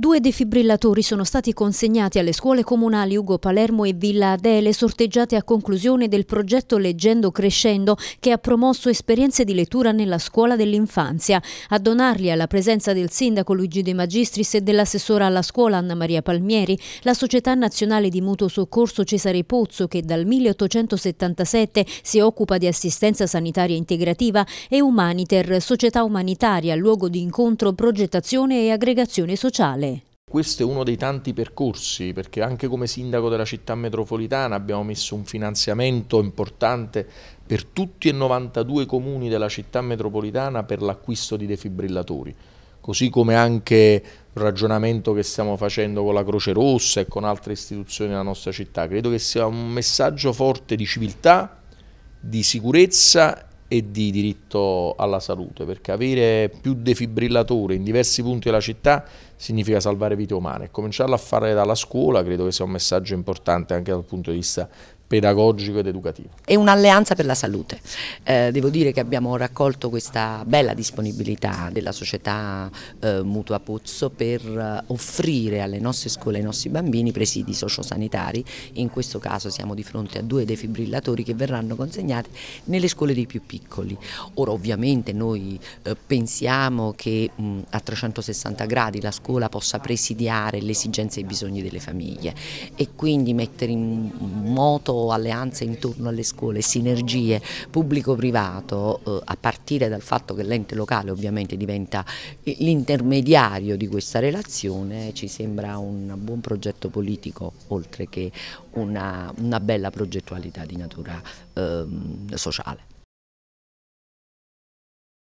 Due defibrillatori sono stati consegnati alle scuole comunali Ugo Palermo e Villa Adele, sorteggiate a conclusione del progetto Leggendo Crescendo, che ha promosso esperienze di lettura nella scuola dell'infanzia. A donarli alla presenza del sindaco Luigi De Magistris e dell'assessora alla scuola Anna Maria Palmieri, la Società Nazionale di Mutuo Soccorso Cesare Pozzo, che dal 1877 si occupa di assistenza sanitaria integrativa, e Humaniter, società umanitaria, luogo di incontro, progettazione e aggregazione sociale questo è uno dei tanti percorsi, perché anche come sindaco della città metropolitana abbiamo messo un finanziamento importante per tutti e 92 comuni della città metropolitana per l'acquisto di defibrillatori, così come anche il ragionamento che stiamo facendo con la Croce Rossa e con altre istituzioni della nostra città. Credo che sia un messaggio forte di civiltà, di sicurezza e di diritto alla salute, perché avere più defibrillatori in diversi punti della città significa salvare vite umane. Cominciarlo a fare dalla scuola credo che sia un messaggio importante anche dal punto di vista pedagogico ed educativo. È un'alleanza per la salute. Eh, devo dire che abbiamo raccolto questa bella disponibilità della società eh, Mutua Pozzo per eh, offrire alle nostre scuole e ai nostri bambini presidi sociosanitari. In questo caso siamo di fronte a due defibrillatori che verranno consegnati nelle scuole dei più piccoli. Ora ovviamente noi eh, pensiamo che mh, a 360 gradi la scuola possa presidiare le esigenze e i bisogni delle famiglie e quindi mettere in moto alleanze intorno alle scuole, sinergie pubblico-privato, eh, a partire dal fatto che l'ente locale ovviamente diventa l'intermediario di questa relazione, ci sembra un buon progetto politico oltre che una, una bella progettualità di natura eh, sociale.